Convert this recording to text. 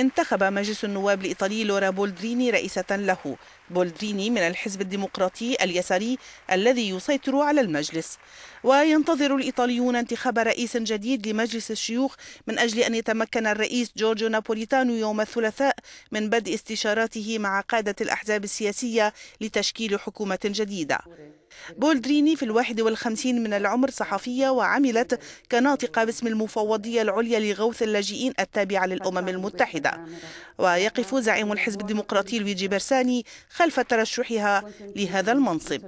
انتخب مجلس النواب الإيطالي لورا بولدريني رئيسة له بولدريني من الحزب الديمقراطي اليساري الذي يسيطر على المجلس وينتظر الإيطاليون انتخاب رئيس جديد لمجلس الشيوخ من أجل أن يتمكن الرئيس جورجو نابوليتانو يوم الثلاثاء من بدء استشاراته مع قادة الأحزاب السياسية لتشكيل حكومة جديدة بولدريني في الواحد والخمسين من العمر صحفية وعملت كناطقة باسم المفوضية العليا لغوث اللاجئين التابعة للأمم المتحدة ويقف زعيم الحزب الديمقراطي لويجي برساني خلف ترشحها لهذا المنصب